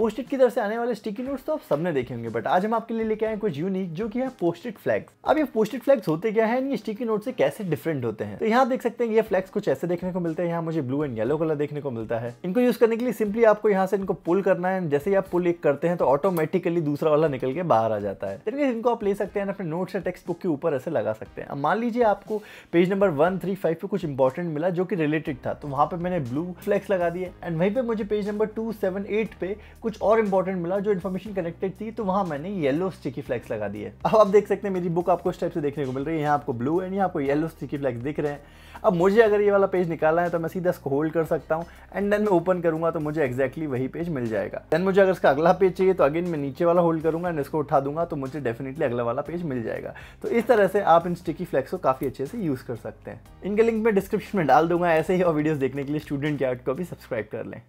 posted की तरफ से आने वाले स्टिकी नोट्स तो आप सबने देखे होंगे बट आज हम आपके लिए लेके आए कुछ यूनिक जो कि है पोस्टेड फ्लैग्स अब ये पोस्टेड फ्लैग्स होते क्या है ये स्टिकी नोट से कैसे डिफरेंट होते हैं तो यहाँ देख सकते हैं ये फ्लैग्स कुछ ऐसे देखने को मिलते हैं यहाँ मुझे ब्लू एंड येलो कलर देखने को मिलता है इनको यूज करने के लिए सिंपली आपको यहाँ से इनको पुल करना है जैसे ही आप पुल एक करते हैं तो ऑटोमेटिकली दूसरा वाला निकल के बाहर आ जाता है तरीके इनको आप ले सकते हैं अपने नोट्स या टेक्स्ट बुक के ऊपर ऐसे लगा सकते हैं अब मान लीजिए आपको page number one three five पे कुछ इंपॉर्टेंट मिला जो कि रिलेटेड था तो वहां पर मैंने ब्लू फ्लैक्स लगा दिए एंड वहीं पर मुझे page number two seven eight पे कुछ कुछ और इंपॉर्टेंट मिला जो इन्फॉर्मेशन कनेक्टेड थी तो वहां मैंने येलो स्टिकी फ्लैक्स लगा दिए अब आप देख सकते हैं मेरी बुक आपको इस टाइप से देखने को मिल रही है यहाँ आपको ब्लू एंड यहाँ आपको येलो स्टिकी फ्लैक्स दिख रहे हैं अब मुझे अगर ये वाला पेज निकालना है तो मैं सीधा इसको होल्ड कर सकता हूँ एंड देन मैं ओपन करूंगा तो मुझे एक्जैक्टली वही पेज मिल जाएगा देन मुझे अगर इसका अगला पेज चाहिए तो अगेन मैं नीचे वाला होल्ड करूंगा एंड इसको उठा दूंगा तो मुझे डेफिनेटली अगला वाला पेज मिल जाएगा तो इस तरह से आप इन स्टिकी फ्लैक्स को काफ़ी अच्छे से यूज़ कर सकते हैं इनके लिंक मैं डिस्क्रिप्शन में डाल दूंगा ऐसे ही और वीडियोज देखने के लिए स्टूडेंट के आर्ट को भी सब्सक्राइब कर लें